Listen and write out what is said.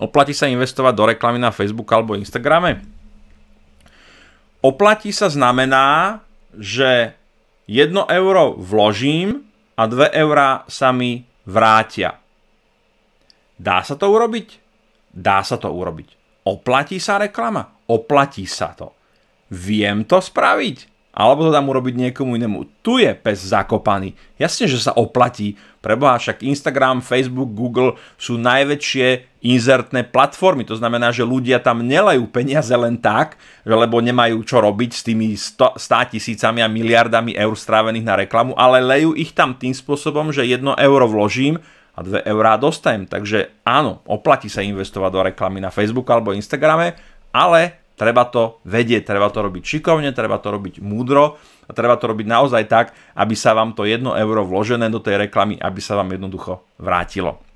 Oplatí sa investovať do reklamy na Facebooku alebo Instagrame? Oplatí sa znamená, že 1 euro vložím a 2 eurá sa mi vrátia. Dá sa to urobiť? Dá sa to urobiť. Oplatí sa reklama? Oplatí sa to. Viem to spraviť. Alebo to dám urobiť niekomu inému. Tu je pes zakopaný. Jasne, že sa oplatí. Preboha, však Instagram, Facebook, Google sú najväčšie inzertné platformy. To znamená, že ľudia tam nelajú peniaze len tak, lebo nemajú čo robiť s tými 100 tisícami a miliardami eur strávených na reklamu, ale lejú ich tam tým spôsobom, že 1 euro vložím a 2 eurá dostajem. Takže áno, oplatí sa investovať do reklamy na Facebooku alebo Instagrame, ale Treba to vedieť, treba to robiť šikovne, treba to robiť múdro a treba to robiť naozaj tak, aby sa vám to 1 euro vložené do tej reklamy, aby sa vám jednoducho vrátilo.